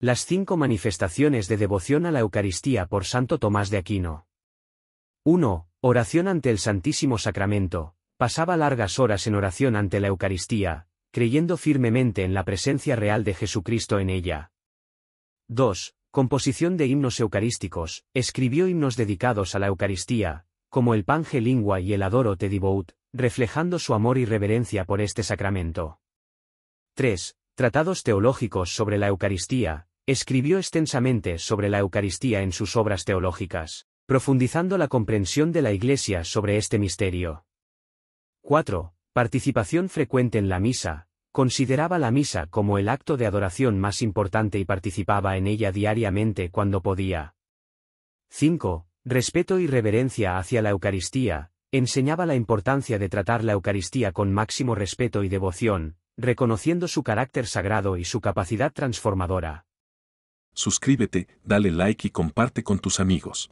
Las cinco manifestaciones de devoción a la Eucaristía por Santo Tomás de Aquino. 1. Oración ante el Santísimo Sacramento. Pasaba largas horas en oración ante la Eucaristía, creyendo firmemente en la presencia real de Jesucristo en ella. 2. Composición de himnos eucarísticos. Escribió himnos dedicados a la Eucaristía, como el Pange Lingua y el Adoro Te Divout, reflejando su amor y reverencia por este sacramento. 3 tratados teológicos sobre la Eucaristía, escribió extensamente sobre la Eucaristía en sus obras teológicas, profundizando la comprensión de la Iglesia sobre este misterio. 4. Participación frecuente en la misa. Consideraba la misa como el acto de adoración más importante y participaba en ella diariamente cuando podía. 5. Respeto y reverencia hacia la Eucaristía. Enseñaba la importancia de tratar la Eucaristía con máximo respeto y devoción, reconociendo su carácter sagrado y su capacidad transformadora. Suscríbete, dale like y comparte con tus amigos.